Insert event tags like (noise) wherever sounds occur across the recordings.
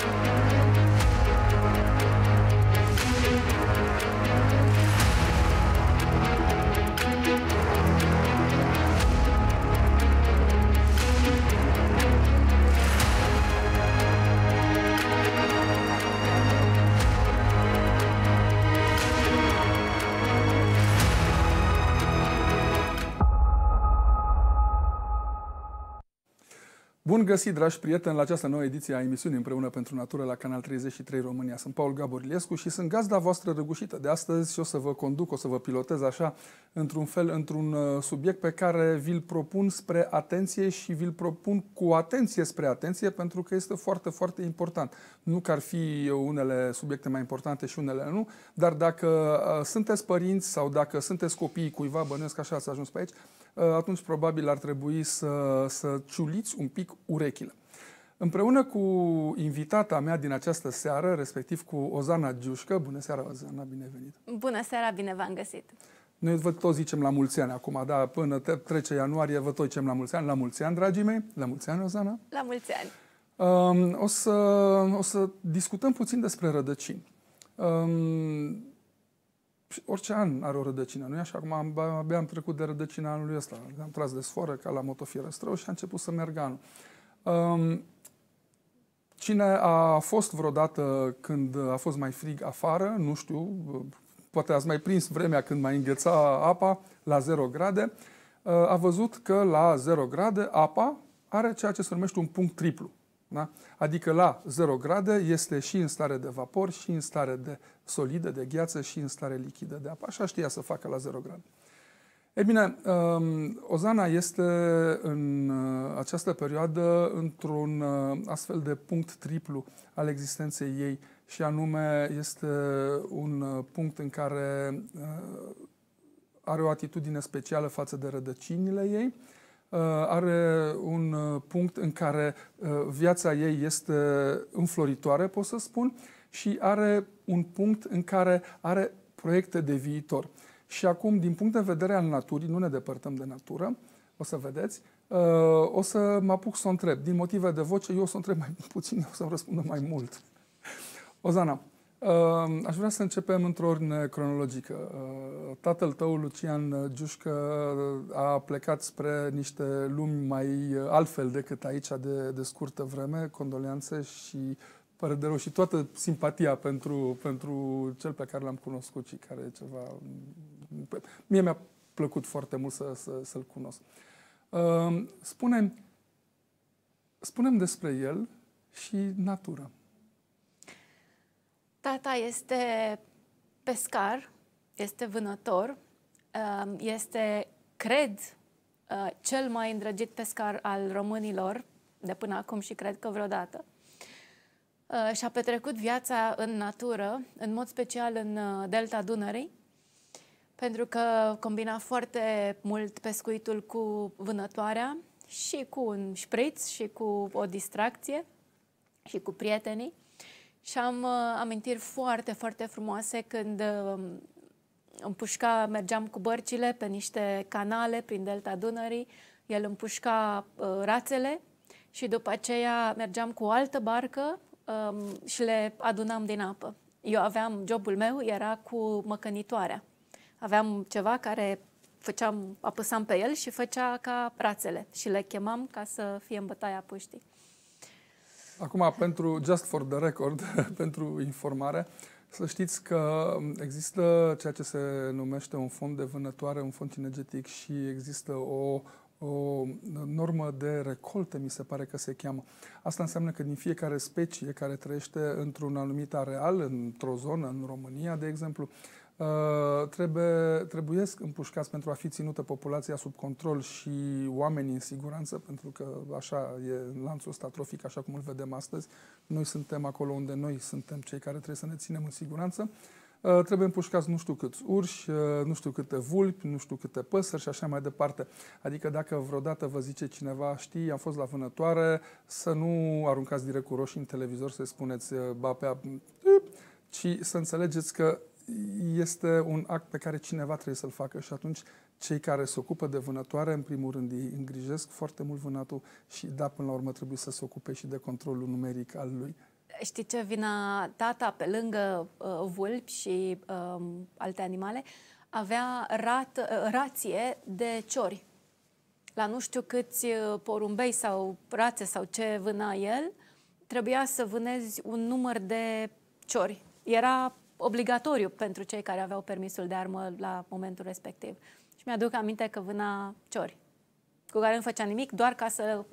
Thank you. Bun găsit, dragi prieteni, la această nouă ediție a emisiunii Împreună pentru Natură la Canal 33 România. Sunt Paul Gaborilescu și sunt gazda voastră răgușită de astăzi și o să vă conduc, o să vă pilotez așa, într-un fel, într-un uh, subiect pe care vi-l propun spre atenție și vi-l propun cu atenție spre atenție pentru că este foarte, foarte important. Nu că ar fi unele subiecte mai importante și unele nu, dar dacă uh, sunteți părinți sau dacă sunteți copii cuiva, bănuiesc așa să ajuns pe aici, uh, atunci probabil ar trebui să, să ciuliți un pic urechile. Împreună cu invitata mea din această seară, respectiv cu Ozana Giușcă, bună seara, Ozana, bine venit! Bună seara, bine v-am găsit! Noi vă tot zicem la mulți ani acum, da, până trece ianuarie vă tot zicem la mulți ani, la mulți ani, dragii mei, la mulți ani, Ozana! La mulți ani! Um, o, să, o să discutăm puțin despre rădăcini. Um, orice an are o rădăcină, nu-i așa? Acum am, abia am trecut de rădăcina anului ăsta. Am tras de sforă ca la motofierăstrău și a început să merg anul. Um, cine a fost vreodată când a fost mai frig afară, nu știu, poate ați mai prins vremea când mai îngheța apa la 0 grade, a văzut că la 0 grade apa are ceea ce se numește un punct triplu. Da? Adică la 0 grade este și în stare de vapor, și în stare de solidă, de gheață, și în stare lichidă de apă. Așa știa să facă la 0 grade. E bine, um, Ozana este în uh, această perioadă într-un uh, astfel de punct triplu al existenței ei și anume este un uh, punct în care are o atitudine specială față de rădăcinile ei, Uh, are un uh, punct în care uh, viața ei este înfloritoare, pot să spun, și are un punct în care are proiecte de viitor. Și acum, din punct de vedere al naturii, nu ne depărtăm de natură, o să vedeți, o să mă apuc să o întreb. Din motive de voce, eu o să o întreb mai (laughs) puțin, eu o să răspundă mai mult. Ozana, Aș vrea să începem într-o ordine cronologică. Uh, tatăl tău, Lucian Giușcă, a plecat spre niște lumi mai uh, altfel decât aici de, de scurtă vreme, condoleanțe și pare de rău și toată simpatia pentru, pentru cel pe care l-am cunoscut și care e ceva... Mm, mie mi-a plăcut foarte mult să, să, să-l cunosc. Uh, spune-mi, spunem despre el și natura. Tata este pescar, este vânător, um, este, cred, uh, cel mai îndrăgit pescar al românilor de până acum și cred că vreodată. Uh, și-a petrecut viața în natură, în mod special în uh, delta Dunării, pentru că combina foarte mult pescuitul cu vânătoarea și cu un șpriț și cu o distracție și cu prietenii și am uh, amintiri foarte, foarte frumoase când uh, împușca, mergeam cu bărcile pe niște canale prin delta Dunării, el împușca uh, rațele și după aceea mergeam cu o altă barcă uh, și le adunam din apă. Eu aveam, jobul meu era cu măcănitoarea. Aveam ceva care făceam, apăsam pe el și făcea ca rațele și le chemam ca să fie în bătaia puștii. Acum, pentru, just for the record, (laughs) pentru informare, să știți că există ceea ce se numește un fond de vânătoare, un fond energetic, și există o, o normă de recolte, mi se pare că se cheamă. Asta înseamnă că din fiecare specie care trăiește într-un anumit areal, într-o zonă, în România, de exemplu, Uh, trebuie, trebuiesc împușcați pentru a fi ținută populația sub control și oamenii în siguranță, pentru că așa e lanțul ăsta trofic, așa cum îl vedem astăzi. Noi suntem acolo unde noi suntem cei care trebuie să ne ținem în siguranță. Uh, trebuie împușcați nu știu câți urși, uh, nu știu câte vulpi, nu știu câte păsări și așa mai departe. Adică dacă vreodată vă zice cineva, știi, am fost la vânătoare, să nu aruncați direct cu roșii în televizor, să spuneți, ba, pe ci să înțelegeți că este un act pe care cineva trebuie să-l facă și atunci cei care se ocupă de vânătoare, în primul rând, îi îngrijesc foarte mult vânatul și, da, până la urmă trebuie să se ocupe și de controlul numeric al lui. Știi ce? Vina tata, pe lângă uh, vulpi și uh, alte animale, avea rat, uh, rație de ciori. La nu știu câți uh, porumbei sau rațe sau ce vâna el, trebuia să vânezi un număr de ciori. Era obligatoriu pentru cei care aveau permisul de armă la momentul respectiv. Și mi-aduc aminte că vâna ciori, cu care nu făcea nimic, doar ca să,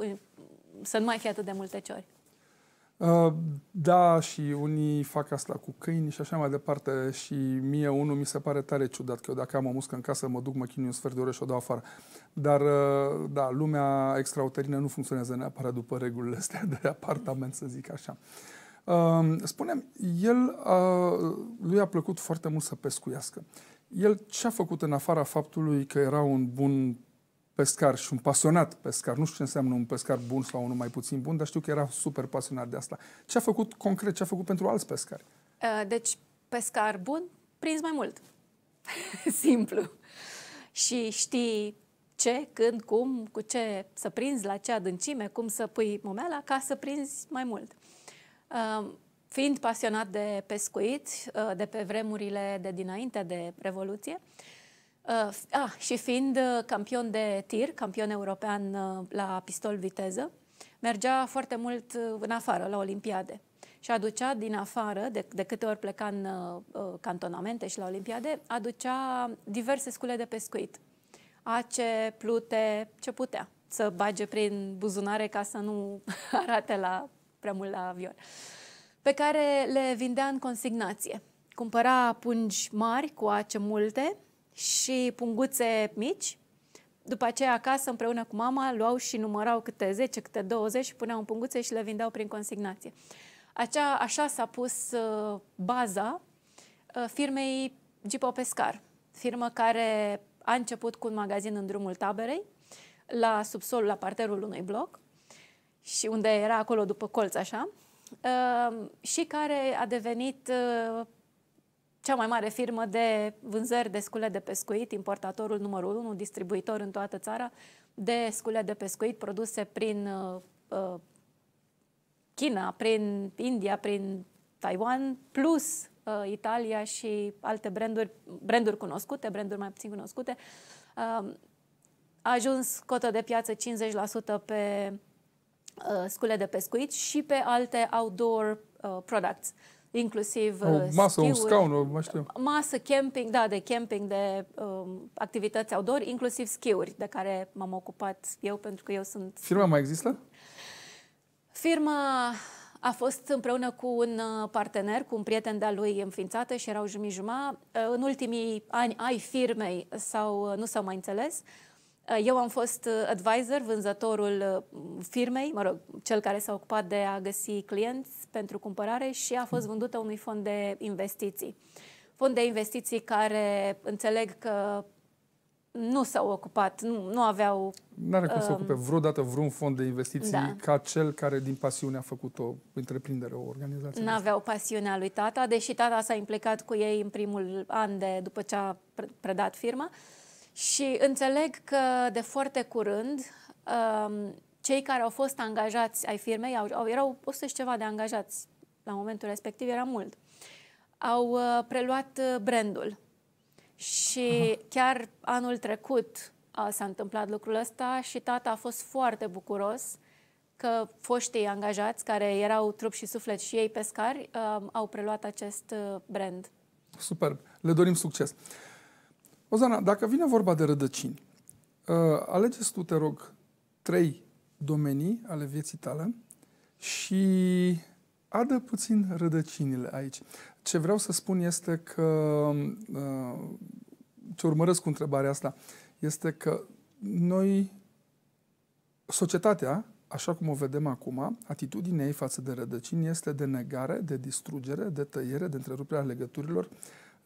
să nu mai fie atât de multe ciori. Uh, da, și unii fac asta cu câini și așa mai departe și mie unul mi se pare tare ciudat că eu dacă am o muscă în casă mă duc, mă chinui un sfert de oră și o dau afară. Dar, uh, da, lumea extrauterină nu funcționează neapărat după regulile astea de apartament, să zic așa. Uh, Spunem, el, lui a plăcut foarte mult să pescuiască. El ce a făcut în afara faptului că era un bun pescar și un pasionat pescar. Nu știu ce înseamnă un pescar bun sau unul mai puțin bun, dar știu că era super pasionat de asta. Ce a făcut concret, ce a făcut pentru alți pescari? Uh, deci, pescar bun, prins mai mult. (laughs) Simplu. Și știi ce, când, cum, cu ce să prinzi, la ce adâncime, cum să pui mumeala ca să prinzi mai mult. Fiind pasionat de pescuit, uh, de pe vremurile de dinainte de Revoluție, uh, a, ah, și fiind uh, campion de tir, campion european la pistol viteză, mergea foarte mult în afară, la Olimpiade. Și aducea din afară, de, de câte ori pleca în uh, cantonamente și la Olimpiade, aducea diverse scule de pescuit. Ace, plute, ce putea să bage prin buzunare ca să nu (laughs) arate la prea mult la avion, pe care le vindea în consignație. Cumpăra pungi mari cu ace multe și punguțe mici. După aceea acasă, împreună cu mama, luau și numărau câte 10, câte 20 și puneau în punguțe și le vindeau prin consignație. Acea, așa s-a pus uh, baza uh, firmei Gipo Pescar, firmă care a început cu un magazin în drumul taberei, la subsolul, la parterul unui bloc și unde era acolo după colț, așa, ehm, și care a devenit uh, cea mai mare firmă de vânzări de scule de pescuit, importatorul numărul 1, distribuitor în toată țara de scule de pescuit produse prin uh, uh, China, prin India, prin Taiwan, plus Italia și alte branduri, branduri cunoscute, branduri mai puțin cunoscute. Ehm, a ajuns cotă de piață 50% pe Uh, scule de pescuit și pe alte outdoor uh, products inclusiv o oh, uh, masă, un scaun, o, mă știu. masă, camping, da, de camping, de um, activități outdoor, inclusiv schiuri, de care m-am ocupat eu, pentru că eu sunt... Firma mai există? Firma a fost împreună cu un partener, cu un prieten de-a lui înființată și erau jumii În ultimii ani ai firmei sau nu s-au mai înțeles. Uh, eu am fost uh, advisor, vânzătorul uh, firmei, mă rog, cel care s-a ocupat de a găsi clienți pentru cumpărare și a fost vândută unui fond de investiții. Fond de investiții care înțeleg că nu s-au ocupat, nu, nu aveau... Nu are cum să um, ocupe vreodată vreun fond de investiții da. ca cel care din pasiune a făcut o întreprindere, o organizație. Nu aveau pasiunea lui tata, deși tata s-a implicat cu ei în primul an de după ce a predat firma. Uh, și înțeleg că de foarte curând um, cei care au fost angajați ai firmei, au, erau 100 și ceva de angajați la momentul respectiv, era mult, au uh, preluat uh, brandul. Și Aha. chiar anul trecut s-a întâmplat lucrul ăsta și tata a fost foarte bucuros că foștii angajați, care erau trup și suflet și ei pescari, um, au preluat acest uh, brand. Super, le dorim succes. Ozana, dacă vine vorba de rădăcini, uh, alegeți tu, te rog, trei domenii ale vieții tale și adă puțin rădăcinile aici. Ce vreau să spun este că, uh, ce urmăresc cu întrebarea asta, este că noi, societatea, așa cum o vedem acum, atitudinea ei față de rădăcini este de negare, de distrugere, de tăiere, de întrerupere a legăturilor,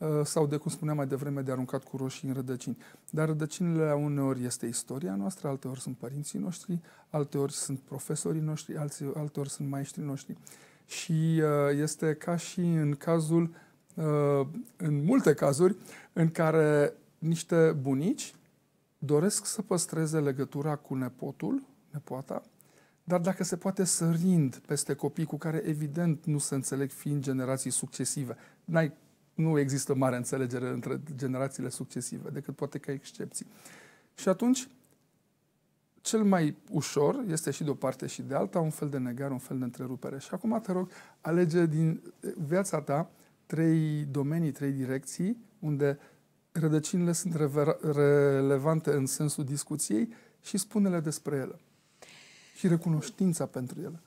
Eh, sau de, cum spuneam mai devreme, de aruncat cu roșii în rădăcini. Dar rădăcinile uneori este istoria noastră, alteori sunt părinții noștri, alteori sunt profesorii noștri, alții, alteori sunt maestrii noștri. Și eh, este ca și în cazul, eh, în multe cazuri, în care niște bunici doresc să păstreze legătura cu nepotul, nepoata, dar dacă se poate să rind peste copii cu care evident nu se înțeleg fiind generații succesive. N-ai nu există mare înțelegere între generațiile succesive, decât poate ca excepții. Și atunci, cel mai ușor este și de o parte și de alta un fel de negare, un fel de întrerupere. Și acum te rog, alege din eh, viața ta trei domenii, trei direcții unde rădăcinile sunt relevante în sensul discuției și spune-le despre ele. Și recunoștința pentru ele.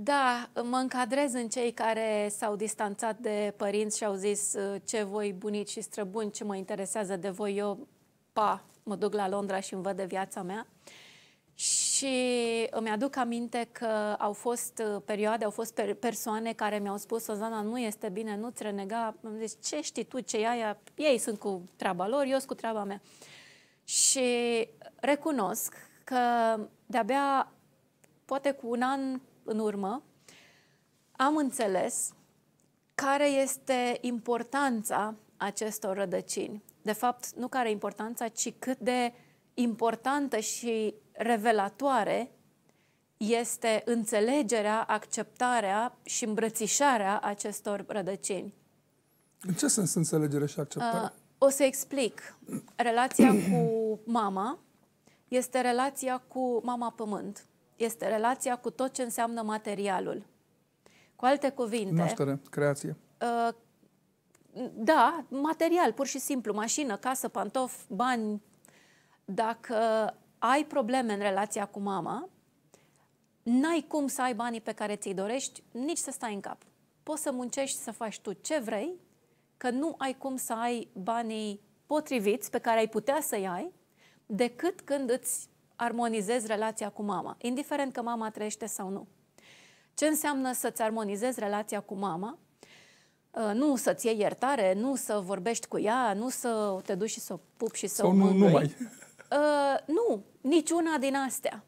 Da, mă încadrez în cei care s-au distanțat de părinți și au zis uh, ce voi bunici și străbuni, ce mă interesează de voi, eu, pa, mă duc la Londra și îmi văd de viața mea. Și îmi aduc aminte că au fost uh, perioade, au fost persoane care mi-au spus, Sozana, nu este bine, nu-ți renega. Deci, ce știi tu, ce aia? Ei sunt cu treaba lor, eu sunt cu treaba mea. Și recunosc că de-abia poate cu un an în urmă, am înțeles care este importanța acestor rădăcini. De fapt, nu care importanța, ci cât de importantă și revelatoare este înțelegerea, acceptarea și îmbrățișarea acestor rădăcini. În ce sens înțelegere și acceptare? Uh, o să explic. Relația cu mama este relația cu mama pământ este relația cu tot ce înseamnă materialul. Cu alte cuvinte... Naștere, creație. Uh, da, material, pur și simplu, mașină, casă, pantof, bani. Dacă ai probleme în relația cu mama, n-ai cum să ai banii pe care ți-i dorești, nici să stai în cap. Poți să muncești să faci tu ce vrei, că nu ai cum să ai banii potriviți pe care ai putea să-i ai, decât când îți armonizezi relația cu mama, indiferent că mama trăiește sau nu. Ce înseamnă să-ți armonizezi relația cu mama? Uh, nu să-ți iei iertare, nu să vorbești cu ea, nu să te duci și să o pup și să sau o mângâi. Nu, mai. Uh, nu, niciuna din astea.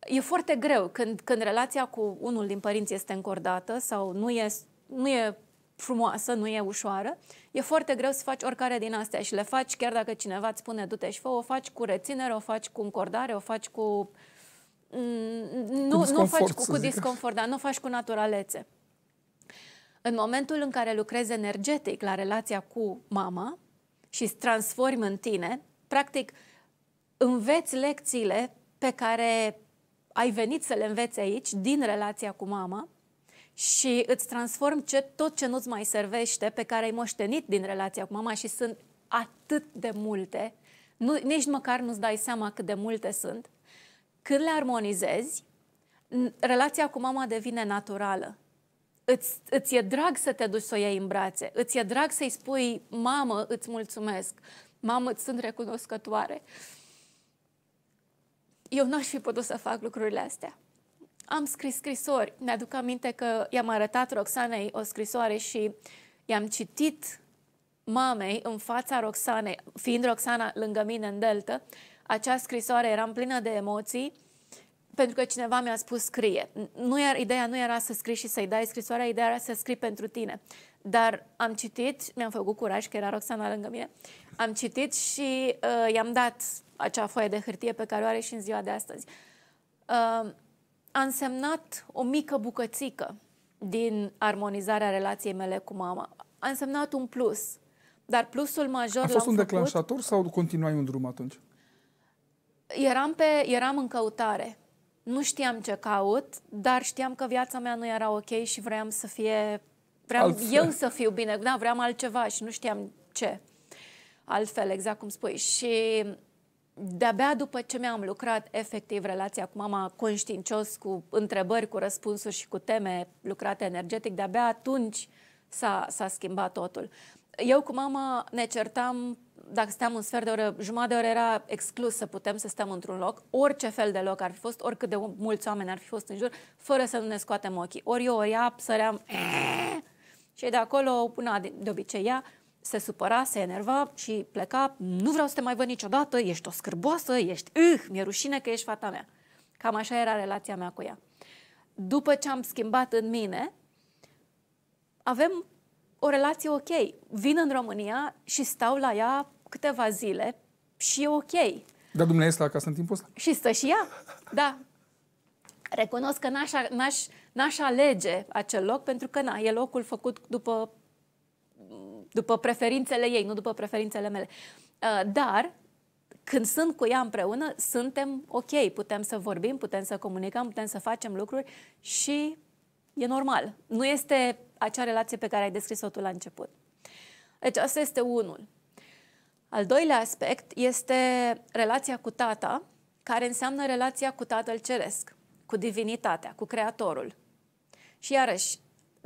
E foarte greu când, când relația cu unul din părinți este încordată sau nu e, nu e frumoasă, nu e ușoară. E foarte greu să faci oricare din astea și le faci chiar dacă cineva îți spune du-te și fă, o faci cu reținere, o faci cu încordare, o faci cu... Mm, nu, cu nu faci cu, cu disconfort, dar nu faci cu naturalețe. În momentul în care lucrezi energetic la relația cu mama și îți transformi în tine, practic înveți lecțiile pe care ai venit să le înveți aici din relația cu mama, și îți transform ce, tot ce nu-ți mai servește, pe care ai moștenit din relația cu mama și sunt atât de multe, nu, nici măcar nu-ți dai seama cât de multe sunt, când le armonizezi, relația cu mama devine naturală. Îți, îți e drag să te duci să o iei în brațe, îți e drag să-i spui, mamă, îți mulțumesc, mamă, îți sunt recunoscătoare. Eu n-aș fi putut să fac lucrurile astea am scris scrisori. Mi-aduc aminte că i-am arătat Roxanei o scrisoare și i-am citit mamei în fața Roxanei, fiind Roxana lângă mine în delta, acea scrisoare era plină de emoții pentru că cineva mi-a spus scrie. Nu era, ideea nu era să scrii și să-i dai scrisoarea, ideea era să scrii pentru tine. Dar am citit, mi-am făcut curaj, că era Roxana lângă mine, am citit și uh, i-am dat acea foaie de hârtie pe care o are și în ziua de astăzi. Uh, a însemnat o mică bucățică din armonizarea relației mele cu mama. A însemnat un plus. Dar plusul major. A fost un declanșator sau continuai un drum atunci? Eram, pe, eram în căutare. Nu știam ce caut, dar știam că viața mea nu era ok și vreau să fie. Vreau altfel. eu să fiu bine, da, vreau altceva și nu știam ce. Altfel, exact cum spui. Și de-abia după ce mi-am lucrat efectiv relația cu mama conștiincios, cu întrebări, cu răspunsuri și cu teme lucrate energetic, de-abia atunci s-a, schimbat totul. Eu cu mama ne certam, dacă steam un sfert de oră, jumătate de oră era exclus să putem să stăm într-un loc, orice fel de loc ar fi fost, oricât de mulți oameni ar fi fost în jur, fără să nu ne scoatem ochii. Ori eu, ori ea, săream... (sniffs) Și de acolo, până de, de obicei ea, se supăra, se enerva și pleca, nu vreau să te mai văd niciodată, ești o scârboasă, ești, îh, mi-e rușine că ești fata mea. Cam așa era relația mea cu ea. După ce am schimbat în mine, avem o relație ok. Vin în România și stau la ea câteva zile și e ok. Dar dumneavoastră acasă în timpul ăsta? Și stă și ea, da. Recunosc că n-aș, n-aș, n-aș alege acel loc pentru că na, e locul făcut după după preferințele ei, nu după preferințele mele. Uh, dar când sunt cu ea împreună, suntem ok, putem să vorbim, putem să comunicăm, putem să facem lucruri și e normal. Nu este acea relație pe care ai descris-o tu la început. Deci asta este unul. Al doilea aspect este relația cu tata, care înseamnă relația cu tatăl ceresc, cu divinitatea, cu creatorul. Și iarăși,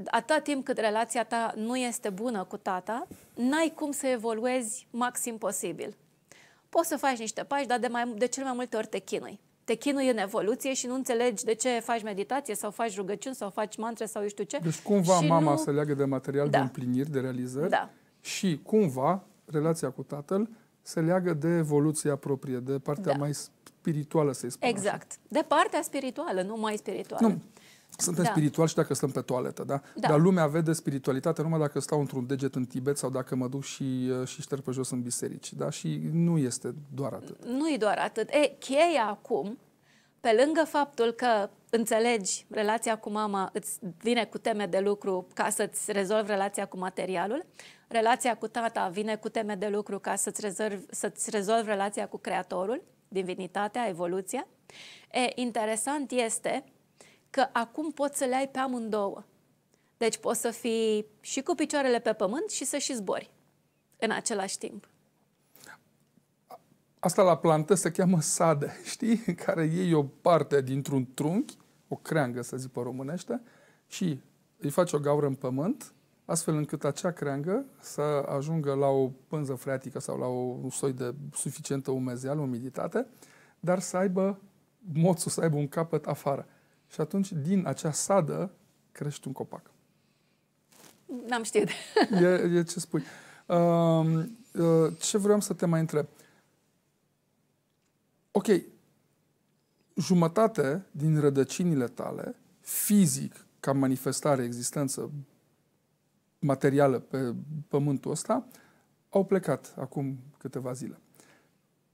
atâta timp cât relația ta nu este bună cu tata, n-ai cum să evoluezi maxim posibil. Poți să faci niște pași, dar de, mai, de cel mai multe ori te chinui. Te chinui în evoluție și nu înțelegi de ce faci meditație sau faci rugăciuni sau faci mantre sau eu știu ce. Deci cumva și mama nu... să leagă de material, da. de împliniri, de realizări da. și cumva relația cu tatăl se leagă de evoluția proprie, de partea da. mai spirituală, să-i spun Exact. Așa. De partea spirituală, nu mai spirituală. Nu. Suntem da. spirituali și dacă stăm pe toaletă, da? da? Dar lumea vede spiritualitate numai dacă stau într-un deget în Tibet sau dacă mă duc și, uh, și șterg pe jos în biserici, da? Și nu este doar atât. Nu e doar atât. E, cheia acum, pe lângă faptul că înțelegi relația cu mama, îți vine cu teme de lucru ca să-ți rezolvi relația cu materialul, relația cu tata vine cu teme de lucru ca să-ți rezolvi, să-ți rezolvi relația cu creatorul, divinitatea, evoluția. E, interesant este că acum poți să le ai pe amândouă. Deci poți să fii și cu picioarele pe pământ și să și zbori în același timp. Asta la plantă se cheamă sadă, (laughs) știi? Care iei o parte dintr-un trunchi, o creangă să zic pe românește, și îi faci o gaură în pământ, astfel încât acea creangă să ajungă la o pânză freatică sau la un soi de suficientă umezeală, umiditate, dar să aibă moțul, să aibă un capăt afară. Și atunci, din acea sadă, crește un copac. N-am știut. (laughs) E, e ce spui. Uh, uh, ce vreau să te mai întreb? Ok, jumătate din rădăcinile tale, fizic, ca manifestare, existență materială pe pământul ăsta, au plecat acum câteva zile.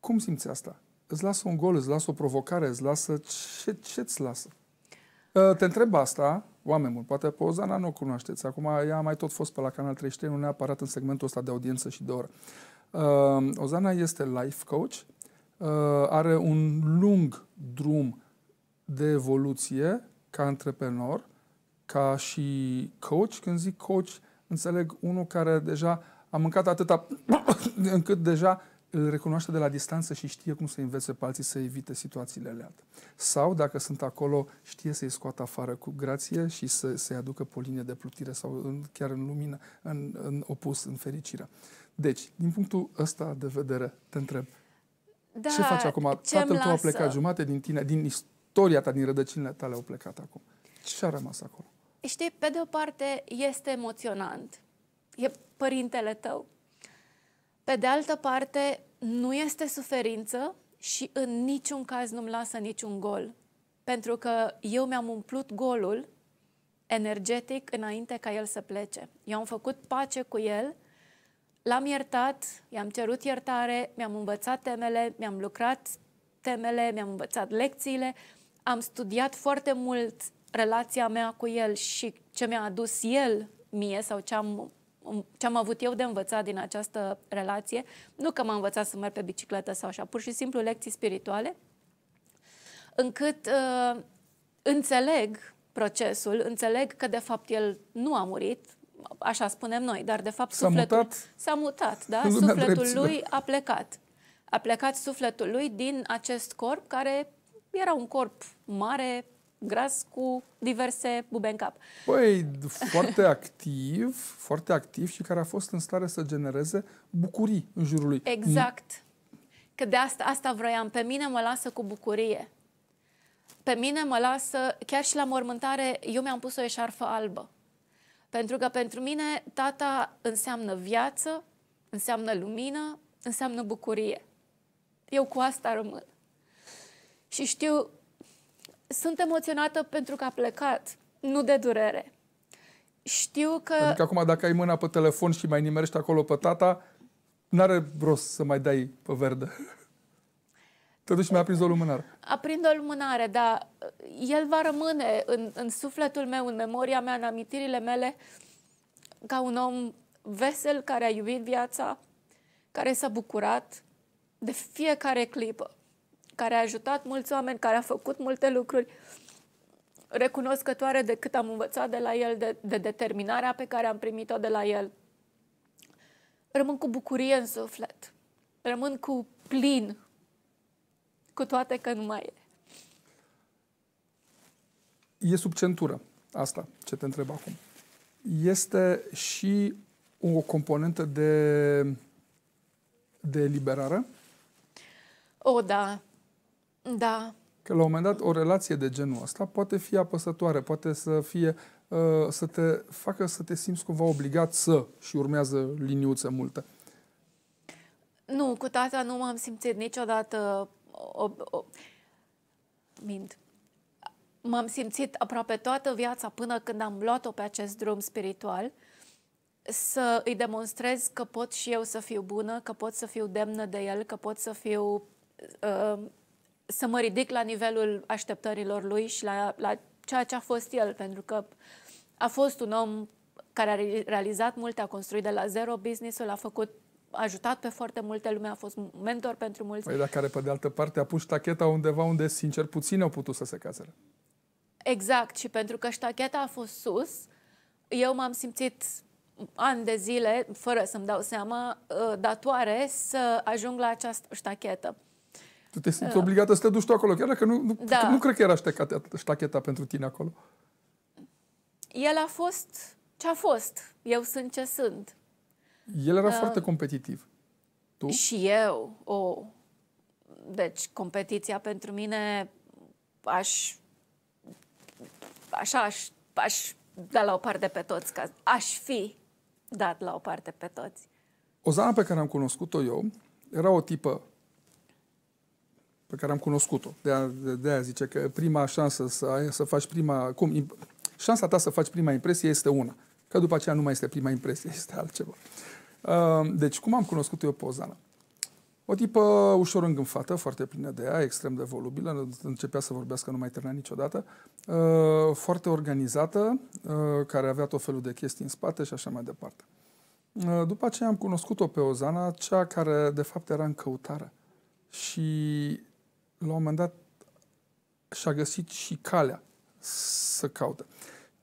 Cum simți asta? Îți lasă un gol, îți lasă o provocare, îți lasă... Ce, ce-ți lasă? Ă, te întreb asta, oameni buni, poate pe Ozana nu o cunoașteți. Acum ea a mai tot fost pe la Canal 33, nu neapărat în segmentul ăsta de audiență și de oră. Ă, Ozana este life coach, ă, are un lung drum de evoluție ca antreprenor, ca și coach. Când zic coach, înțeleg unul care deja a mâncat atâta (coughs) încât deja îl recunoaște de la distanță și știe cum să învețe pe alții să evite situațiile alea. Sau, dacă sunt acolo, știe să-i scoată afară cu grație și să, să-i aducă pe o linie de plutire sau în, chiar în lumină, în, în opus, în fericire. Deci, din punctul ăsta de vedere, te întreb, da, ce faci acum? Tatăl tău a plecat jumate din tine, din istoria ta, din rădăcinile tale au plecat acum. Ce a rămas acolo? Știi, pe de o parte, este emoționant. E părintele tău pe de altă parte, nu este suferință și în niciun caz nu-mi lasă niciun gol. Pentru că eu mi-am umplut golul energetic înainte ca el să plece. Eu am făcut pace cu el, l-am iertat, i-am cerut iertare, mi-am învățat temele, mi-am lucrat temele, mi-am învățat lecțiile, am studiat foarte mult relația mea cu el și ce mi-a adus el mie sau ce am Um, ce am avut eu de învățat din această relație, nu că m-am învățat să merg pe bicicletă sau așa, pur și simplu lecții spirituale, încât uh, înțeleg procesul, înțeleg că de fapt el nu a murit, așa spunem noi, dar de fapt s-a sufletul mutat. s-a mutat, da? (laughs) sufletul lui a plecat. A plecat sufletul lui din acest corp care era un corp mare, gras cu diverse bube în cap. Păi, foarte activ, foarte activ și care a fost în stare să genereze bucurii în jurul lui. Exact. Că de asta, asta vroiam. Pe mine mă lasă cu bucurie. Pe mine mă lasă, chiar și la mormântare, eu mi-am pus o eșarfă albă. Pentru că pentru mine tata înseamnă viață, înseamnă lumină, înseamnă bucurie. Eu cu asta rămân. Și știu sunt emoționată pentru că a plecat, nu de durere. Știu că... Adică acum dacă ai mâna pe telefon și mai nimerești acolo pe tata, n-are rost să mai dai pe verde. (laughs) Te duci și mi-a aprins o lumânare. Aprind o lumânare, dar el va rămâne în, în sufletul meu, în memoria mea, în amintirile mele, ca un om vesel care a iubit viața, care s-a bucurat de fiecare clipă care a ajutat mulți oameni, care a făcut multe lucruri recunoscătoare de cât am învățat de la el, de, de determinarea pe care am primit-o de la el. Rămân cu bucurie în suflet. Rămân cu plin, cu toate că nu mai e. E sub centură asta ce te întreb acum. Este și o componentă de, de eliberare? O, da. Da. Că la un moment dat o relație de genul ăsta poate fi apăsătoare, poate să fie uh, să te facă să te simți cumva obligat să și urmează liniuță multă. Nu, cu tata nu m-am simțit niciodată o, o, mint. M-am simțit aproape toată viața până când am luat-o pe acest drum spiritual să îi demonstrez că pot și eu să fiu bună, că pot să fiu demnă de el, că pot să fiu uh, să mă ridic la nivelul așteptărilor lui și la, la ceea ce a fost el, pentru că a fost un om care a realizat multe, a construit de la zero business-ul, a făcut a ajutat pe foarte multe lume, a fost mentor pentru mulți. Păi, dar care, pe de altă parte, a pus tacheta undeva unde, sincer, puțini au putut să se cazere. Exact, și pentru că ștacheta a fost sus, eu m-am simțit ani de zile, fără să-mi dau seama, ă, datoare să ajung la această ștachetă. Tu te simți uh. obligată să te duci tu acolo, chiar dacă nu, nu, da. nu cred că era ștacheta, pentru tine acolo. El a fost ce a fost. Eu sunt ce sunt. El era uh, foarte competitiv. Tu? Și eu. O, oh. deci, competiția pentru mine aș... Așa aș, aș da la o parte pe toți, ca aș fi dat la o parte pe toți. O zană pe care am cunoscut-o eu era o tipă pe care am cunoscut-o. De, aia zice că prima șansă să, ai, să faci prima... Cum, șansa ta să faci prima impresie este una. Că după aceea nu mai este prima impresie, (laughs) este altceva. Uh, deci, cum am cunoscut eu Pozana? O tipă ușor îngânfată, foarte plină de ea, extrem de volubilă, începea să vorbească, nu mai termina niciodată, uh, foarte organizată, uh, care avea tot felul de chestii în spate și așa mai departe. După aceea am cunoscut-o pe Ozana, cea care de fapt era în căutare. Și la un moment dat și-a găsit și calea să caute.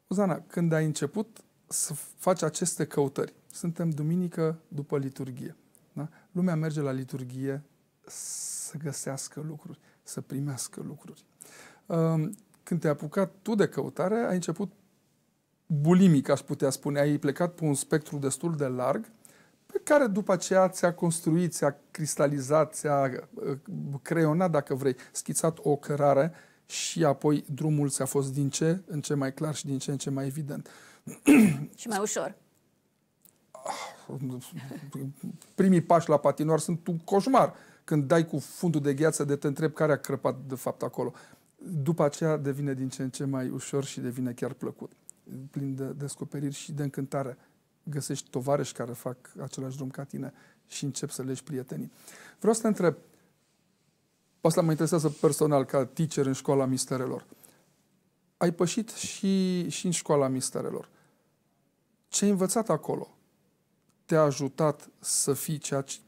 Uzana, când ai început să faci aceste căutări, suntem duminică după liturghie. Da? Lumea merge la liturghie să găsească lucruri, să primească lucruri. Ehm, când te-ai apucat tu de căutare, ai început bulimic, aș putea spune. Ai plecat pe un spectru destul de larg care după aceea ți-a construit, ți-a cristalizat, ți-a uh, creionat, dacă vrei, schițat o cărare și apoi drumul ți-a fost din ce în ce mai clar și din ce în ce mai evident. și mai ușor. Ah, primii pași la patinoar sunt un coșmar. Când dai cu fundul de gheață de te întreb care a crăpat de fapt acolo. După aceea devine din ce în ce mai ușor și devine chiar plăcut. Plin de descoperiri și de încântare găsești tovarăși care fac același drum ca tine și începi să legi prietenii. Vreau să te întreb, asta mă interesează personal ca teacher în școala misterelor. Ai pășit și, și în școala misterelor. Ce ai învățat acolo? Te-a ajutat să fii ceea ce,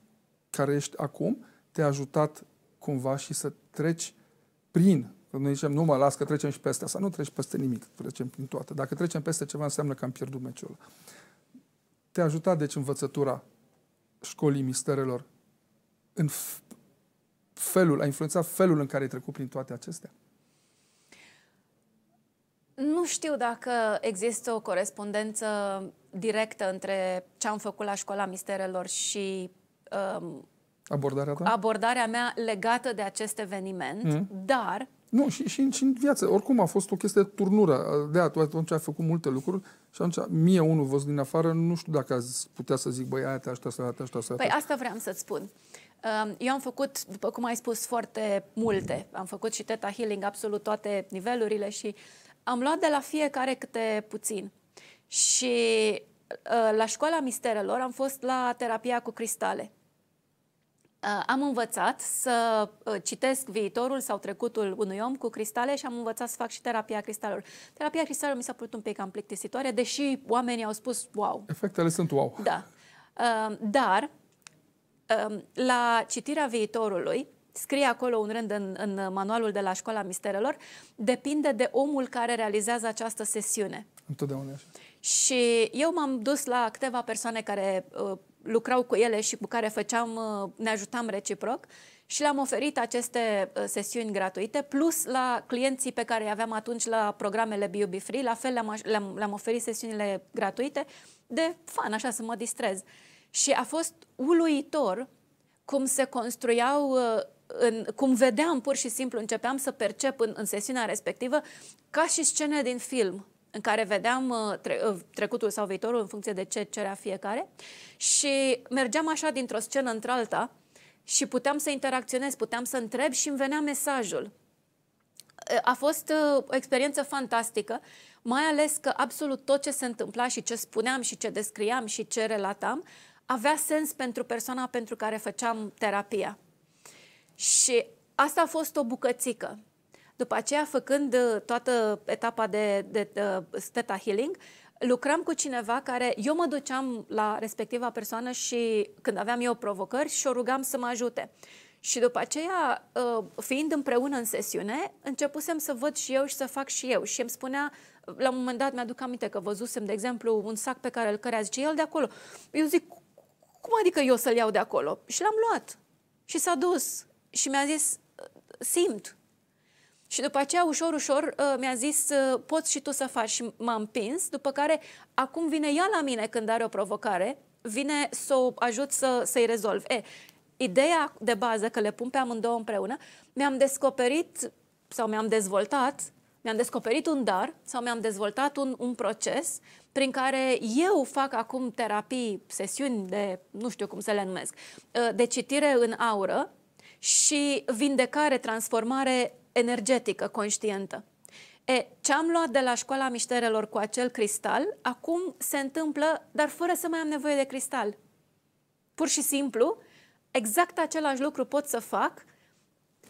care ești acum? Te-a ajutat cumva și să treci prin când noi zicem, nu mă las că trecem și peste asta, nu treci peste nimic, trecem prin toate. Dacă trecem peste ceva, înseamnă că am pierdut meciul te-a ajutat, deci, învățătura școlii misterelor în felul, a influențat felul în care ai trecut prin toate acestea? Nu știu dacă există o corespondență directă între ce am făcut la școala misterelor și um, abordarea, ta? abordarea mea legată de acest eveniment, mm. dar nu, și, și, și în viață. Oricum a fost o chestie de turnură. De atunci a făcut multe lucruri și atunci mie unul văzut din afară, nu știu dacă azi putea să zic, băi, aia te aștia, aia te aștia, Păi asta vreau să-ți spun. Eu am făcut, după cum ai spus, foarte multe. Am făcut și Teta Healing absolut toate nivelurile și am luat de la fiecare câte puțin. Și uh, la școala misterelor am fost la terapia cu cristale. Uh, am învățat să uh, citesc viitorul sau trecutul unui om cu cristale și am învățat să fac și terapia cristalelor. Terapia cristalelor mi s-a părut un pic cam plictisitoare, deși oamenii au spus wow. Efectele sunt wow. Da. Uh, dar um, la citirea viitorului, scrie acolo un rând în, în manualul de la Școala Misterelor, depinde de omul care realizează această sesiune. Întotdeauna așa. Și eu m-am dus la câteva persoane care uh, lucrau cu ele și cu care făceam, uh, ne ajutam reciproc și le-am oferit aceste uh, sesiuni gratuite, plus la clienții pe care îi aveam atunci la programele BUB Free, la fel le-am, le-am, le-am oferit sesiunile gratuite de fan, așa să mă distrez. Și a fost uluitor cum se construiau uh, în, cum vedeam pur și simplu, începeam să percep în, în sesiunea respectivă ca și scene din film în care vedeam uh, tre- uh, trecutul sau viitorul în funcție de ce cerea fiecare și mergeam așa dintr-o scenă într-alta și puteam să interacționez, puteam să întreb și îmi venea mesajul. A fost uh, o experiență fantastică, mai ales că absolut tot ce se întâmpla și ce spuneam și ce descriam și ce relatam avea sens pentru persoana pentru care făceam terapia. Și asta a fost o bucățică. După aceea, făcând uh, toată etapa de, de, de uh, Steta Healing, lucram cu cineva care, eu mă duceam la respectiva persoană și când aveam eu provocări și o rugam să mă ajute. Și după aceea, uh, fiind împreună în sesiune, începusem să văd și eu și să fac și eu. Și îmi spunea, la un moment dat mi-aduc aminte că văzusem, de exemplu, un sac pe care îl cărea, zice, el de acolo. Eu zic, cum adică eu să-l iau de acolo? Și l-am luat. Și s-a dus. Și mi-a zis, simt. Și după aceea, ușor, ușor, uh, mi-a zis, uh, poți și tu să faci. Și m-a împins, după care acum vine ea la mine când are o provocare, vine să o ajut să, să-i rezolv. E, ideea de bază, că le pun pe amândouă împreună, mi-am descoperit sau mi-am dezvoltat, mi-am descoperit un dar sau mi-am dezvoltat un, un proces prin care eu fac acum terapii, sesiuni de, nu știu cum să le numesc, uh, de citire în aură și vindecare, transformare energetică, conștientă. E, ce am luat de la școala mișterelor cu acel cristal, acum se întâmplă, dar fără să mai am nevoie de cristal. Pur și simplu, exact același lucru pot să fac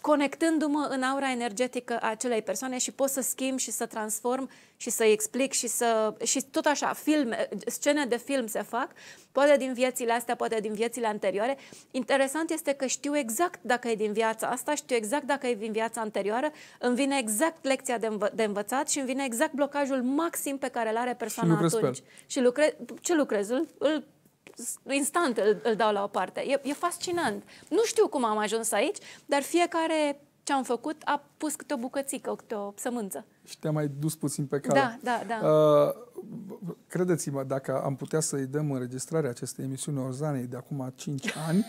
conectându-mă în aura energetică a acelei persoane și pot să schimb și să transform și să i explic și să... Și tot așa, filme, scene de film se fac, poate din viețile astea, poate din viețile anterioare. Interesant este că știu exact dacă e din viața asta, știu exact dacă e din viața anterioară, îmi vine exact lecția de, învă- de învățat și îmi vine exact blocajul maxim pe care îl are persoana și atunci. Și lucre- ce lucrez? Îl, îl instant îl, îl dau la o parte. E, e fascinant. Nu știu cum am ajuns aici, dar fiecare ce am făcut a pus câte o bucățică, câte o sămânță. Și te-a mai dus puțin pe cale. Da, da, da. Uh, credeți-mă, dacă am putea să-i dăm înregistrarea acestei emisiuni Orzanei de acum 5 ani,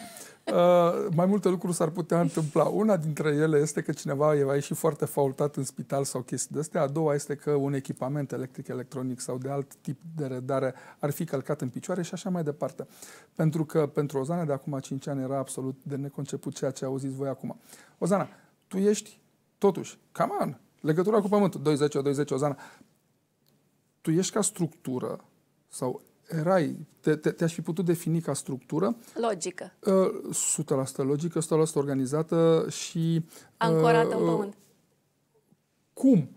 Uh, mai multe lucruri s-ar putea întâmpla. Una dintre ele este că cineva va ieși foarte faultat în spital sau chestii de astea. A doua este că un echipament electric, electronic sau de alt tip de redare ar fi călcat în picioare și așa mai departe. Pentru că pentru Ozana de acum 5 ani era absolut de neconceput ceea ce auziți voi acum. Ozana, tu ești totuși, come on, legătura cu pământul, 20-20 Ozana. Tu ești ca structură sau erai, te, te, te-aș fi putut defini ca structură. Logică. 100% uh, logică, 100% organizată și... Uh, Ancorată uh, în pământ. Cum?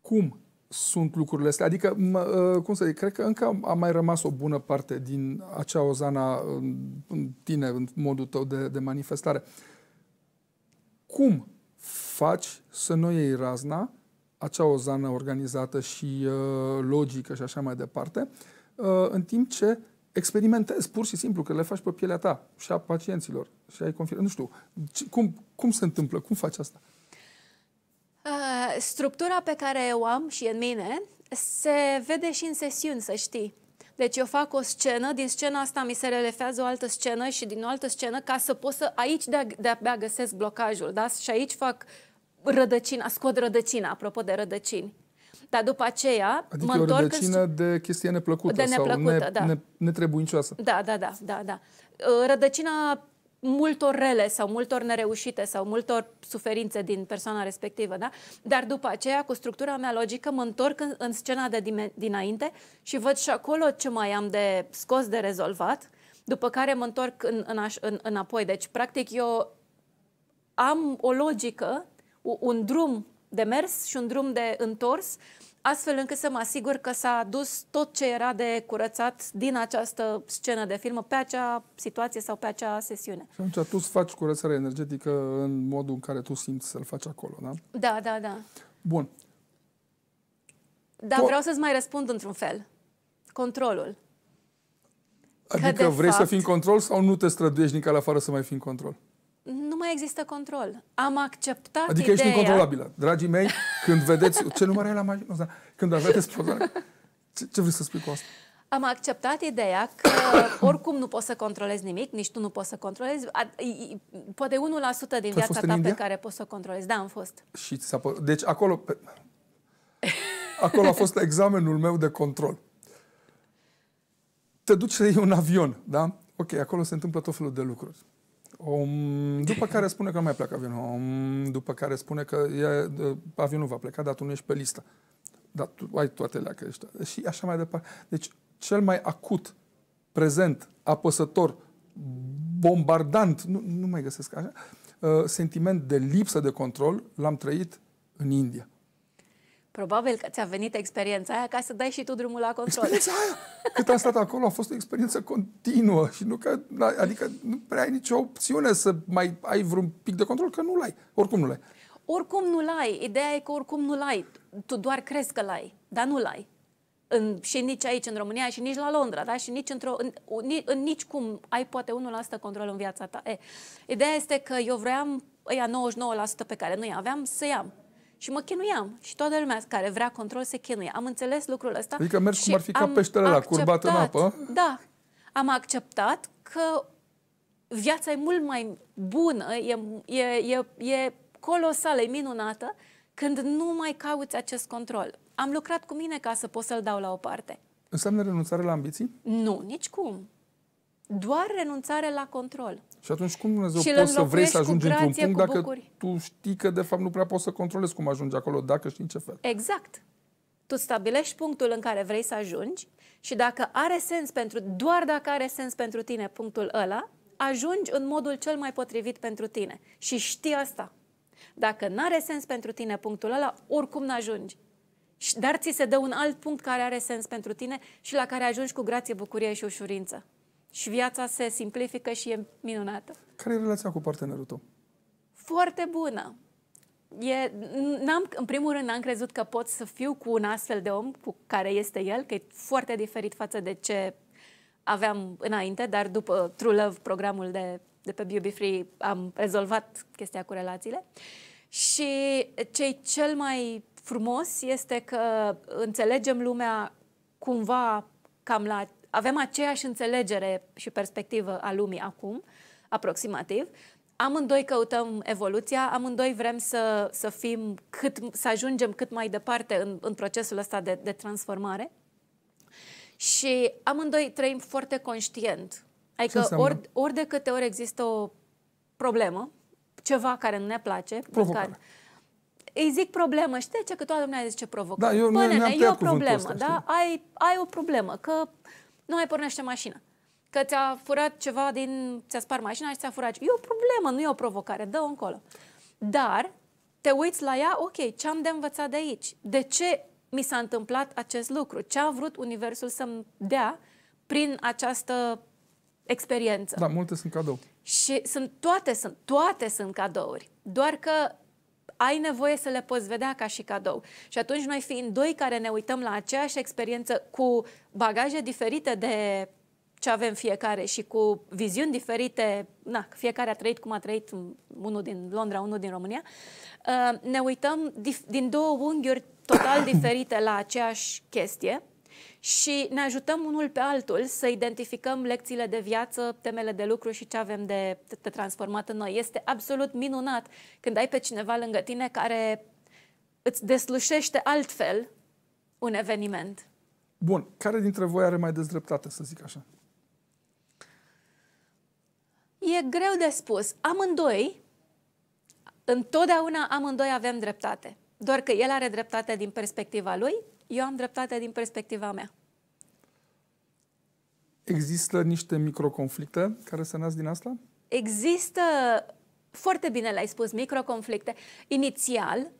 Cum sunt lucrurile astea? Adică, mă, uh, cum să zic, cred că încă a mai rămas o bună parte din acea ozana în tine, în modul tău de, de manifestare. Cum faci să nu iei razna acea ozană organizată și uh, logică și așa mai departe, uh, Uh, în timp ce experimentezi pur și simplu, că le faci pe pielea ta și a pacienților și ai confirmat. Nu știu, cum, cum se întâmplă? Cum faci asta? Uh, structura pe care o am și în mine se vede și în sesiuni, să știi. Deci eu fac o scenă, din scena asta mi se relefează o altă scenă și din o altă scenă ca să pot să aici de-abia de găsesc blocajul, da? Și aici fac rădăcina, scot rădăcina, apropo de rădăcini. Dar după aceea adică mă întorc... Adică o rădăcină în... de chestie neplăcută, de neplăcută sau ne, da. ne, netrebuincioasă. Da, da, da, da, da. Ă, rădăcina multor rele sau multor nereușite sau multor suferințe din persoana respectivă, da? Dar după aceea, cu structura mea logică, mă întorc în, în scena de dinainte și văd și acolo ce mai am de scos de rezolvat, după care mă întorc în, în, aș, în, înapoi. Deci, practic, eu am o logică, un drum de mers și un drum de întors, astfel încât să mă asigur că s-a adus tot ce era de curățat din această scenă de filmă pe acea situație sau pe acea sesiune. Și atunci tu îți faci curățarea energetică în modul în care tu simți să-l faci acolo, da? Da, da, da. Bun. Dar tu... vreau să-ți mai răspund într-un fel. Controlul. Adică vrei fapt... să fii în control sau nu te străduiești nici la afară să mai fii în control? nu mai există control. Am acceptat Adică ideea... ești incontrolabilă. Dragii mei, când vedeți... Ce număr e la mai... Da. Când aveți probleme... Ce, ce vrei să spui cu asta? Am acceptat ideea că oricum nu poți să controlezi nimic, nici tu nu poți să controlezi. Poate 1% din viața ta pe care poți să o controlezi. Da, am fost. Și s-a pă... Deci acolo... Pe... Acolo a fost examenul meu de control. Te duci să iei un avion, da? Ok, acolo se întâmplă tot felul de lucruri. Om, după care spune că nu mai pleacă avionul. Om, după care spune că e, avionul va pleca, dar tu nu ești pe listă. Dar tu ai toate leacă ăștia. Și așa mai departe. Deci, cel mai acut, prezent, apăsător, bombardant, nu, nu mai găsesc așa, uh, sentiment de lipsă de control l-am trăit în India. Probabil că ți-a venit experiența aia ca să dai și tu drumul la control. Experiența aia, cât am stat acolo, a fost o experiență continuă și nu că, adică nu prea ai nicio opțiune să mai ai vreun pic de control, că nu-l ai, oricum nu-l ai. Oricum nu-l ai, ideea e că oricum nu-l ai, tu doar crezi că-l ai, dar nu-l ai. În, și nici aici în România și nici la Londra, da? Și nici într-o, în, în nici cum ai poate 1% control în viața ta. E, ideea este că eu vroiam ăia 99% pe care nu i aveam să i am. Și mă chinuiam. Și toată lumea care vrea control se chinuie. Am înțeles lucrul ăsta. Adică mergi cum ar fi ca peștele la curbat în apă. Da. Am acceptat că viața e mult mai bună, e, e, e, e colosală, e minunată, când nu mai cauți acest control. Am lucrat cu mine ca să pot să-l dau la o parte. Înseamnă renunțare la ambiții? Nu, nici cum. Doar renunțare la control. Și atunci cum Dumnezeu și poți să vrei să ajungi într-un punct dacă bucuri. tu știi că de fapt nu prea poți să controlezi cum ajungi acolo, dacă știi în ce fel. Exact. Tu stabilești punctul în care vrei să ajungi și dacă are sens pentru, doar dacă are sens pentru tine punctul ăla, ajungi în modul cel mai potrivit pentru tine. Și știi asta. Dacă nu are sens pentru tine punctul ăla, oricum n-ajungi. Dar ți se dă un alt punct care are sens pentru tine și la care ajungi cu grație, bucurie și ușurință și viața se simplifică și e minunată. Care e relația cu partenerul tău? Foarte bună. E, n-am, în primul rând, n-am crezut că pot să fiu cu un astfel de om cu care este el, că e foarte diferit față de ce aveam înainte, dar după True Love, programul de, de pe Beauty Free, am rezolvat chestia cu relațiile. Și ce cel mai frumos este că înțelegem lumea cumva cam la avem aceeași înțelegere și perspectivă a lumii acum, aproximativ, amândoi căutăm evoluția, amândoi vrem să, să fim cât, să ajungem cât mai departe în, în procesul ăsta de, de transformare și amândoi trăim foarte conștient. Adică ori, ori de câte ori există o problemă, ceva care nu ne place, provocare. Care, îi zic problemă, știi ce? Că toată lumea zice provocare. Da, eu, Bă, nene, e o problemă, da? Ai, ai o problemă, că nu mai pornește mașina. Că ți-a furat ceva din... ți-a spart mașina și ți-a furat. E o problemă, nu e o provocare, dă-o încolo. Dar te uiți la ea, ok, ce am de învățat de aici? De ce mi s-a întâmplat acest lucru? Ce a vrut Universul să-mi dea prin această experiență? Da, multe sunt cadou. Și sunt, toate, sunt, toate sunt cadouri. Doar că ai nevoie să le poți vedea ca și cadou. Și atunci noi fiind doi care ne uităm la aceeași experiență cu bagaje diferite de ce avem fiecare și cu viziuni diferite, na, fiecare a trăit cum a trăit unul din Londra, unul din România, uh, ne uităm din două unghiuri total (coughs) diferite la aceeași chestie și ne ajutăm unul pe altul să identificăm lecțiile de viață, temele de lucru și ce avem de, de transformat în noi. Este absolut minunat când ai pe cineva lângă tine care îți deslușește altfel un eveniment. Bun. Care dintre voi are mai dezdreptate, dreptate, să zic așa? E greu de spus. Amândoi, întotdeauna amândoi avem dreptate. Doar că el are dreptate din perspectiva lui, eu am dreptate din perspectiva mea. Există niște microconflicte care se nasc din asta? Există, foarte bine l-ai spus, microconflicte. Inițial,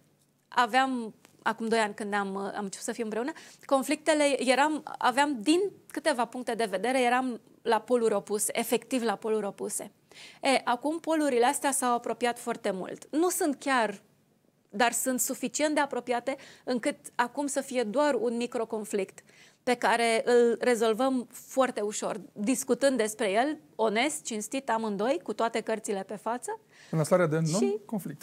aveam, acum doi ani când am, am început să fiu împreună, conflictele eram, aveam din câteva puncte de vedere, eram la poluri opuse, efectiv la poluri opuse. E, acum polurile astea s-au apropiat foarte mult. Nu sunt chiar dar sunt suficient de apropiate încât acum să fie doar un microconflict pe care îl rezolvăm foarte ușor, discutând despre el, onest, cinstit, amândoi, cu toate cărțile pe față. În stare de non-conflict.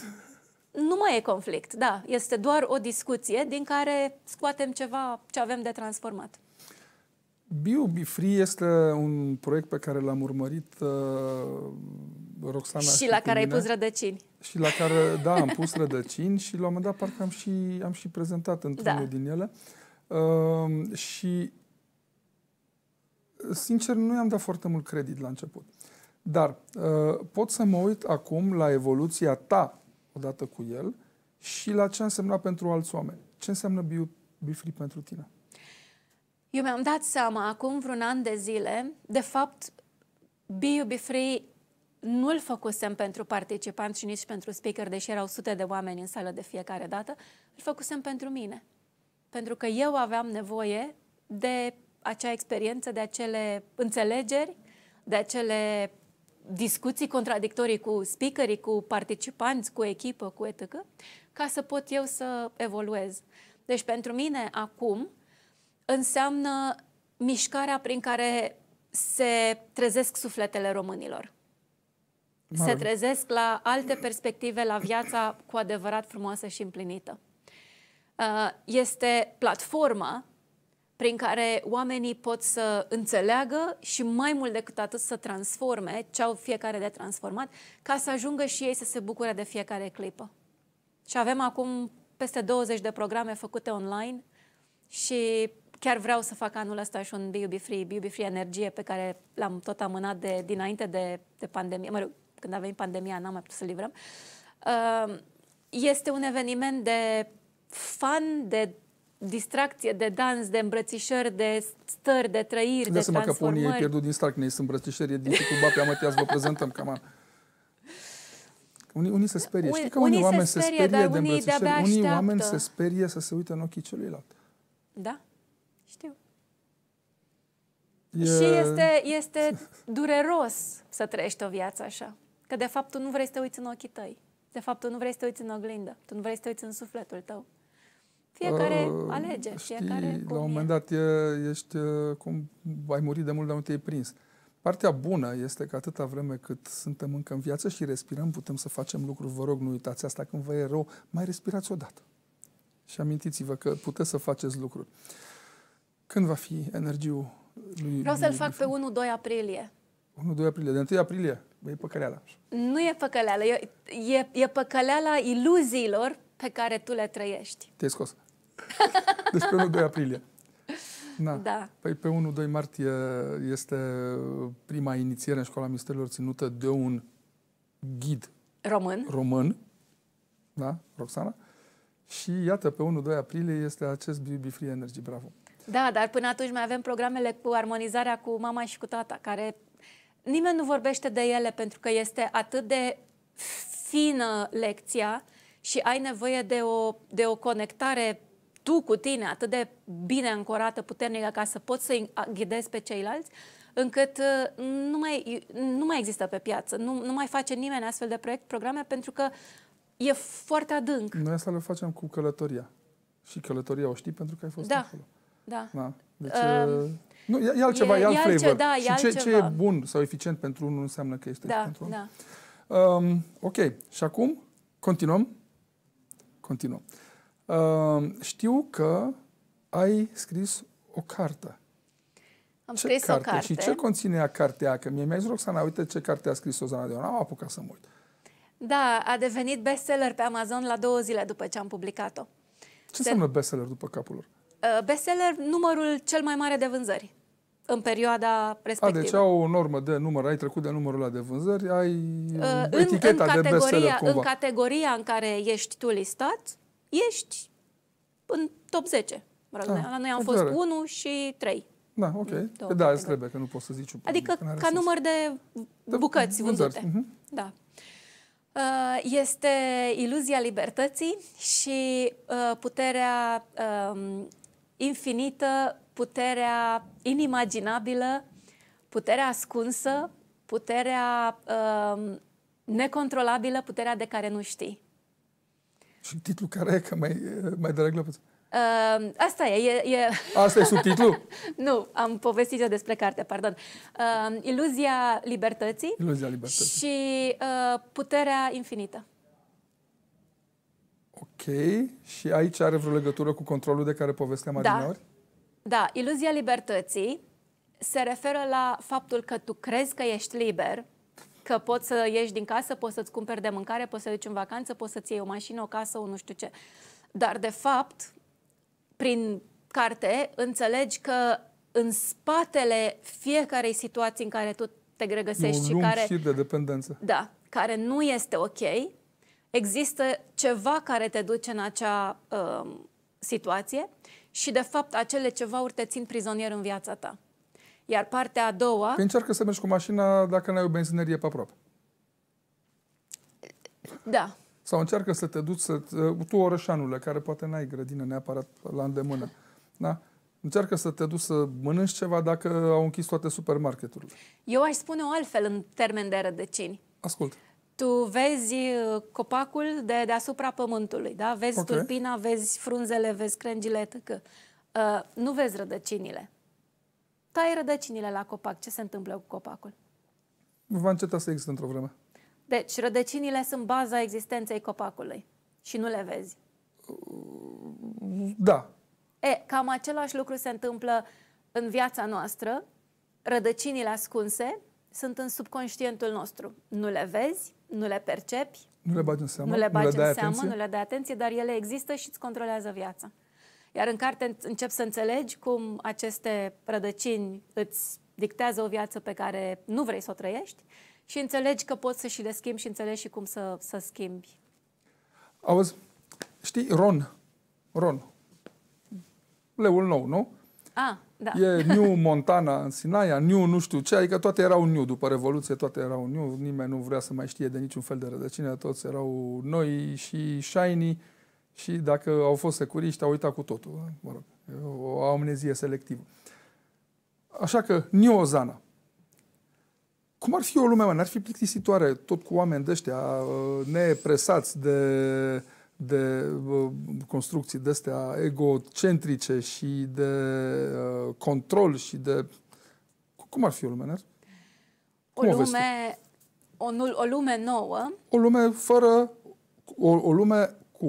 Nu mai e conflict, da. Este doar o discuție din care scoatem ceva ce avem de transformat. Bio Free este un proiect pe care l-am urmărit uh Roxana... Și la care mine, ai pus rădăcini. Și la care, da, am (laughs) pus rădăcini și la un moment dat parcă am și, am și prezentat într-unul da. din ele. Uh, și sincer, nu i-am dat foarte mult credit la început. Dar uh, pot să mă uit acum la evoluția ta odată cu el și la ce a însemnat pentru alți oameni. Ce înseamnă bifri Free pentru tine? Eu mi-am dat seama acum vreun an de zile, de fapt, Be You Be Free nu l făcusem pentru participanți și nici pentru speaker, deși erau sute de oameni în sală de fiecare dată, îl făcusem pentru mine. Pentru că eu aveam nevoie de acea experiență, de acele înțelegeri, de acele discuții contradictorii cu speakerii, cu participanți, cu echipă, cu etică, ca să pot eu să evoluez. Deci pentru mine acum înseamnă mișcarea prin care se trezesc sufletele românilor se trezesc la alte perspective, la viața cu adevărat frumoasă și împlinită. Uh, este platforma prin care oamenii pot să înțeleagă și mai mult decât atât să transforme ce au fiecare de transformat, ca să ajungă și ei să se bucure de fiecare clipă. Și avem acum peste 20 de programe făcute online și chiar vreau să fac anul ăsta și un BUB Free, BUB Free Energie pe care l-am tot amânat de, dinainte de, de pandemie, mă rog, când a venit pandemia, n-am mai putut să livrăm. Ehm, este un eveniment de fan, de distracție, de dans, de îmbrățișări, de stări, de trăiri, de, de seama că unii ai pierdut din start, ne sunt îmbrățișări, din cu bapia Matias, vă prezentăm cam unii, unii se sperie. Știi că unii, unii oameni se sperie, se sperie de unii îmbrățișări. Unii oameni se sperie să se uite în ochii celuilalt. Da, știu. E... Și este, este dureros să trăiești o viață așa. Că de fapt tu nu vrei să te uiți în ochii tăi. De fapt tu nu vrei să te uiți în oglindă. Tu nu vrei să te uiți în sufletul tău. Fiecare uh, alege, știi, fiecare cum La un moment dat e, ești, uh, cum ai murit de mult, dar nu te-ai prins. Partea bună este că atâta vreme cât suntem încă în viață și respirăm, putem să facem lucruri. Vă rog, nu uitați asta când vă e rău, mai respirați odată. Și amintiți-vă că puteți să faceți lucruri. Când va fi energiul lui... Vreau să-l fac lui, pe 1-2 aprilie. 1-2 aprilie, de 1 aprilie? e păcăleala. Nu e păcăleala, e, e, e păcăleala iluziilor pe care tu le trăiești. Te-ai scos. (laughs) Deci pe 1-2 aprilie. Na. Da. Păi pe 1-2 martie este prima inițiere în Școala Misterilor ținută de un ghid român. Român. Da, Roxana. Și iată, pe 1-2 aprilie este acest Baby Free Energy. Bravo! Da, dar până atunci mai avem programele cu armonizarea cu mama și cu tata, care nimeni nu vorbește de ele pentru că este atât de fină lecția și ai nevoie de o, de o conectare tu cu tine atât de bine ancorată, puternică, ca să poți să ghidezi pe ceilalți, încât uh, nu mai, nu mai există pe piață. Nu, nu mai face nimeni astfel de proiect, programe, pentru că e foarte adânc. Noi asta le facem cu călătoria. Și călătoria o știi pentru că ai fost da. acolo. Da. da. Deci, um, uh, nu, e, e altceva, e, e alt e flavor. Altce, da, și e ce, ce e bun sau eficient pentru unul nu înseamnă că este da, pentru da. Um, ok, și acum continuăm. Continuăm. Um, știu că ai scris o carte. Am ce scris carte? o carte. Și ce conține a cartea? Că mie mi-a zis Roxana, uite ce carte a scris Ozana de n-am apucat să mă uit. Da, a devenit bestseller pe Amazon la două zile după ce am publicat-o. Ce Se... înseamnă bestseller după capul lor? Uh, bestseller numărul cel mai mare de vânzări în perioada respectivă. A, deci au o normă de număr, ai trecut de numărul la de vânzări, ai uh, eticheta în în de bestseller cumva. În categoria în care ești tu listat, ești în top 10. Ah, la noi am fost tare. 1 și 3. Da, ok. Două da, îți trebuie, că nu poți să zici. Adică ca sens. număr de bucăți de vânzări. vândute. Uh-huh. Da. Uh, este iluzia libertății și uh, puterea um, infinită, puterea inimaginabilă, puterea ascunsă, puterea uh, necontrolabilă, puterea de care nu știi. Și titlul care e, că mai, mai drag la Uh, asta e, e, e... Asta e subtitlu? (laughs) nu, am povestit eu despre carte, pardon. Uh, Iluzia libertății. Iluzia libertății. Și uh, puterea infinită. Ok. Și aici are vreo legătură cu controlul de care povesteam da. adineori? Da. Iluzia libertății se referă la faptul că tu crezi că ești liber, că poți să ieși din casă, poți să-ți cumperi de mâncare, poți să duci în vacanță, poți să-ți iei o mașină, o casă, o nu știu ce. Dar, de fapt, prin carte, înțelegi că în spatele fiecarei situații în care tu te regăsești și care... și de dependență. Da, care nu este ok, există ceva care te duce în acea uh, situație și, de fapt, acele cevauri te țin prizonier în viața ta. Iar partea a doua... Că încearcă să mergi cu mașina dacă n-ai o benzinerie pe aproape. Da. Sau încearcă să te duci, să, tu orășanule, care poate n-ai grădină neapărat la îndemână, da? Încearcă să te duci să mănânci ceva dacă au închis toate supermarketurile. Eu aș spune-o altfel în termen de rădăcini. Ascult tu vezi uh, copacul de deasupra pământului, da? Vezi okay. tulpina, vezi frunzele, vezi crengile, etc. Uh, nu vezi rădăcinile. Tai rădăcinile la copac. Ce se întâmplă cu copacul? Va înceta să existe într-o vreme. Deci, rădăcinile sunt baza existenței copacului și nu le vezi. Da. E, cam același lucru se întâmplă în viața noastră. Rădăcinile ascunse sunt în subconștientul nostru. Nu le vezi, nu le percepi, nu le bagi în seamă, nu le, bagi nu le dai în seamă, atenție. nu le dai atenție, dar ele există și îți controlează viața. Iar în carte încep să înțelegi cum aceste rădăcini îți dictează o viață pe care nu vrei să o trăiești și înțelegi că poți să și le schimbi și înțelegi și cum să, să schimbi. Auzi, știi, Ron, Ron, leul nou, nu? A. Da. E New Montana în Sinaia, New nu știu ce, adică toate erau New. După Revoluție toate erau New, nimeni nu vrea să mai știe de niciun fel de rădăcină, toți erau noi și shiny și dacă au fost securiști, au uitat cu totul. Mă rog, o amnezie selectivă. Așa că, New Ozana. Cum ar fi o lume, mă? N-ar fi plictisitoare tot cu oameni de ăștia uh, nepresați de de construcții de-astea egocentrice și de uh, control și de... Cum ar fi o lume, Ner? O, o lume... O, o lume nouă. O lume fără... O, o lume cu,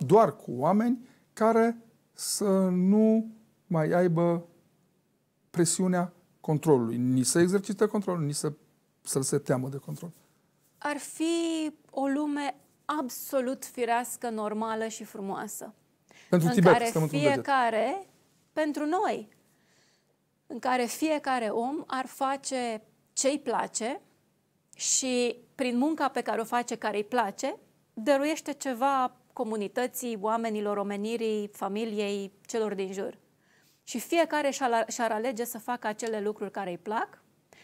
doar cu oameni care să nu mai aibă presiunea controlului. Ni se exercită controlul, ni să, să se teamă de control. Ar fi o lume absolut firească, normală și frumoasă. Pentru în Tibet, care fiecare, pentru noi, în care fiecare om ar face ce-i place și prin munca pe care o face care îi place, dăruiește ceva comunității, oamenilor, omenirii, familiei, celor din jur. Și fiecare și-ar alege să facă acele lucruri care îi plac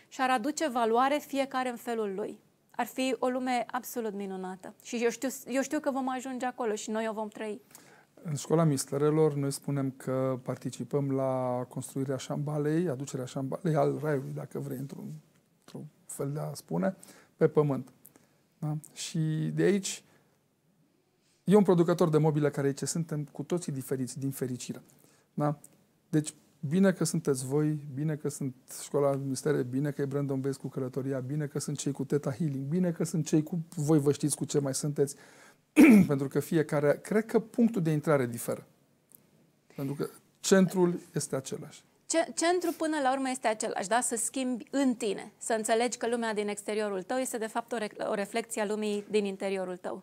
și ar aduce valoare fiecare în felul lui ar fi o lume absolut minunată. Și eu știu, eu știu că vom ajunge acolo și noi o vom trăi. În școala misterelor noi spunem că participăm la construirea șambalei, aducerea șambalei al raiului, dacă vrei, într-un, într fel de a spune, pe pământ. Da? Și de aici e un producător de mobile care aici suntem cu toții diferiți, din fericire. Da? Deci Bine că sunteți voi, bine că sunt școala de bine că e Brandon Bez cu călătoria, bine că sunt cei cu Teta Healing, bine că sunt cei cu voi vă știți cu ce mai sunteți, (clears throat) pentru că fiecare, cred că punctul de intrare diferă. Pentru că centrul este același. Ce, centrul până la urmă este același, da? Să schimbi în tine, să înțelegi că lumea din exteriorul tău este de fapt o, re, o reflexie a lumii din interiorul tău.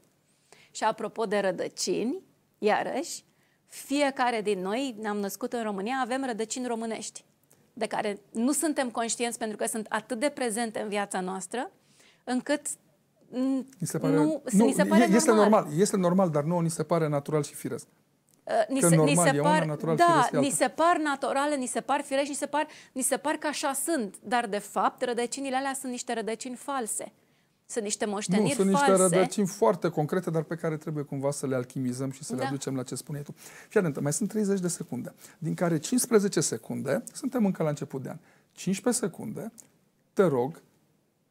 Și apropo de rădăcini, iarăși, fiecare din noi ne-am născut în România, avem rădăcini românești, de care nu suntem conștienți pentru că sunt atât de prezente în viața noastră, încât ni se pare, nu, nu, ni se pare este normal. normal. Este normal, dar nu ni se pare natural și firesc. Uh, ni se, normal, ni se par, natural, da, firesc, ni se par naturale, ni se par firești, ni se par, ni se par că așa sunt, dar de fapt rădăcinile alea sunt niște rădăcini false sunt niște moșteniri nu, sunt false. niște rădăcini foarte concrete, dar pe care trebuie cumva să le alchimizăm și să da. le aducem la ce spuneai tu. Fii atentă, mai sunt 30 de secunde, din care 15 secunde, suntem încă la început de an, 15 secunde, te rog,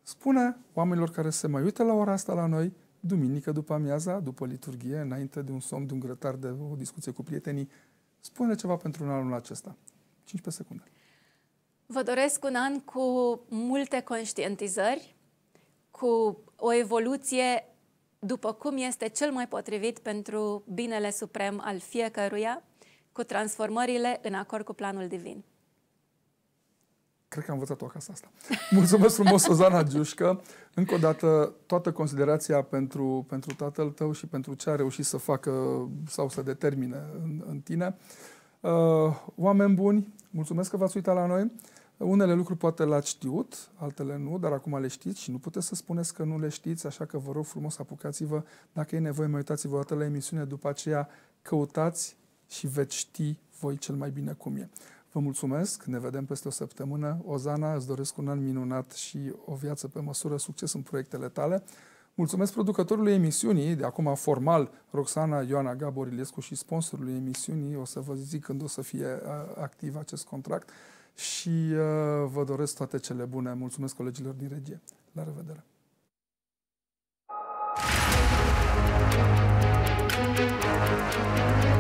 spune oamenilor care se mai uită la ora asta la noi, duminică după amiaza, după liturghie, înainte de un somn, de un grătar, de o discuție cu prietenii, spune ceva pentru un anul acesta. 15 secunde. Vă doresc un an cu multe conștientizări, cu o evoluție după cum este cel mai potrivit pentru binele suprem al fiecăruia, cu transformările în acord cu planul divin. Cred că am învățat-o acasă asta. (laughs) Mulțumesc frumos, Ozana Giușcă. Încă o dată, toată considerația pentru, pentru tatăl tău și pentru ce a reușit să facă sau să determine în, în tine. Uh, oameni buni, mulțumesc că v-ați uitat la noi. Unele lucruri poate le-ați știut, altele nu, dar acum le știți și nu puteți să spuneți că nu le știți, așa că vă rog frumos, apucați-vă, dacă e nevoie, mai uitați-vă o dată la emisiune, după aceea căutați și veți ști voi cel mai bine cum e. Vă mulțumesc, ne vedem peste o săptămână. Ozana, îți doresc un an minunat și o viață pe măsură, succes în proiectele tale. Mulțumesc producătorului emisiunii, de acum formal, Roxana Ioana Gaborilescu și sponsorului emisiunii. O să vă zic când o să fie activ acest contract și uh, vă doresc toate cele bune. Mulțumesc colegilor din regie. La revedere! Thank you.